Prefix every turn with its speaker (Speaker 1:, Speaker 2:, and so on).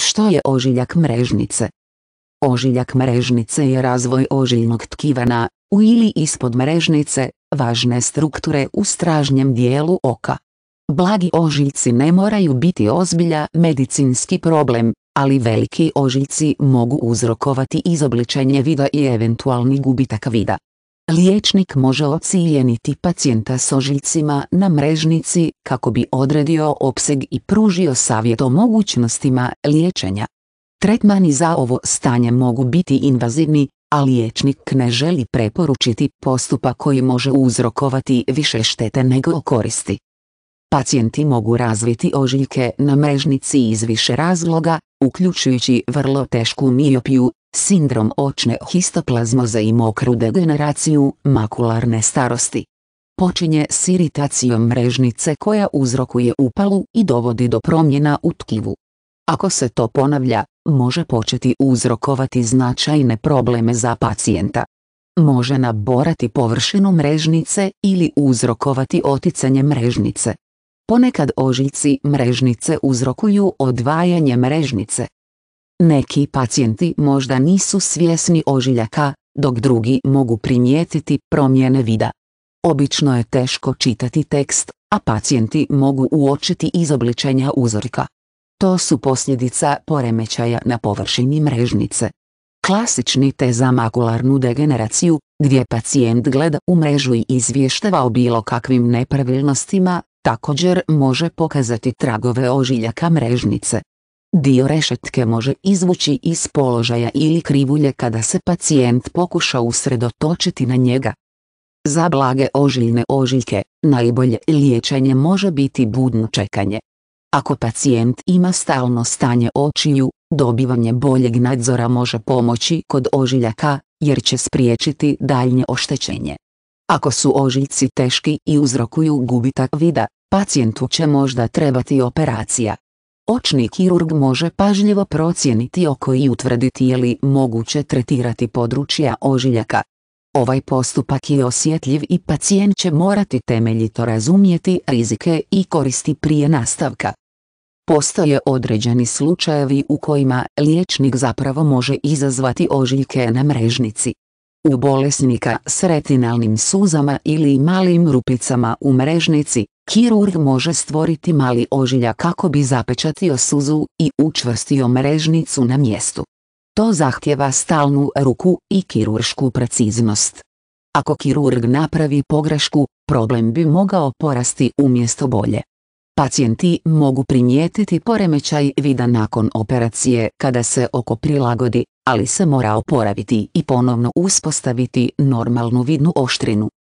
Speaker 1: Što je ožiljak mrežnice? Ožiljak mrežnice je razvoj ožiljnog tkiva na, u ili ispod mrežnice, važne strukture u stražnjem dijelu oka. Blagi ožiljci ne moraju biti ozbilja medicinski problem, ali veliki ožiljci mogu uzrokovati izobličenje vida i eventualni gubitak vida. Liječnik može ocijeniti pacijenta s ožiljcima na mrežnici kako bi odredio opseg i pružio savjet o mogućnostima liječenja. Tretmani za ovo stanje mogu biti invazivni, a liječnik ne želi preporučiti postupak koji može uzrokovati više štete nego koristi. Pacijenti mogu razviti ožiljke na mrežnici iz više razloga, uključujući vrlo tešku miopiju sindrom očne histoplazmoze i mokru degeneraciju makularne starosti. Počinje s iritacijom mrežnice koja uzrokuje upalu i dovodi do promjena u tkivu. Ako se to ponavlja, može početi uzrokovati značajne probleme za pacijenta. Može naborati površinu mrežnice ili uzrokovati oticanje mrežnice. Ponekad ožiljci mrežnice uzrokuju odvajanje mrežnice. Neki pacijenti možda nisu svjesni ožiljaka, dok drugi mogu primijetiti promjene vida. Obično je teško čitati tekst, a pacijenti mogu uočiti izobličenja uzorka. To su posljedica poremećaja na površini mrežnice. Klasični te za makularnu degeneraciju, gdje pacijent gleda u mrežu i izvještava o bilo kakvim nepravilnostima, također može pokazati tragove ožiljaka mrežnice. Dio rešetke može izvući iz položaja ili krivulje kada se pacijent pokuša usredotočiti na njega. Za blage ožiljne ožiljke, najbolje liječenje može biti budno čekanje. Ako pacijent ima stalno stanje očiju, dobivanje boljeg nadzora može pomoći kod ožiljaka, jer će spriječiti daljnje oštećenje. Ako su ožiljci teški i uzrokuju gubitak vida, pacijentu će možda trebati operacija. Očni kirurg može pažljivo procijeniti oko i utvrditi je li moguće tretirati područja ožiljaka. Ovaj postupak je osjetljiv i pacijent će morati temeljito razumjeti rizike i koristi prije nastavka. Postoje određeni slučajevi u kojima liječnik zapravo može izazvati ožiljke na mrežnici. U bolesnika s retinalnim suzama ili malim rupicama u mrežnici, Kirurg može stvoriti mali ožilja kako bi zapečatio suzu i učvrstio mrežnicu na mjestu. To zahtjeva stalnu ruku i kiruršku preciznost. Ako kirurg napravi pogrešku, problem bi mogao porasti umjesto bolje. Pacijenti mogu primijetiti poremećaj vida nakon operacije kada se oko prilagodi, ali se mora oporaviti i ponovno uspostaviti normalnu vidnu oštrinu.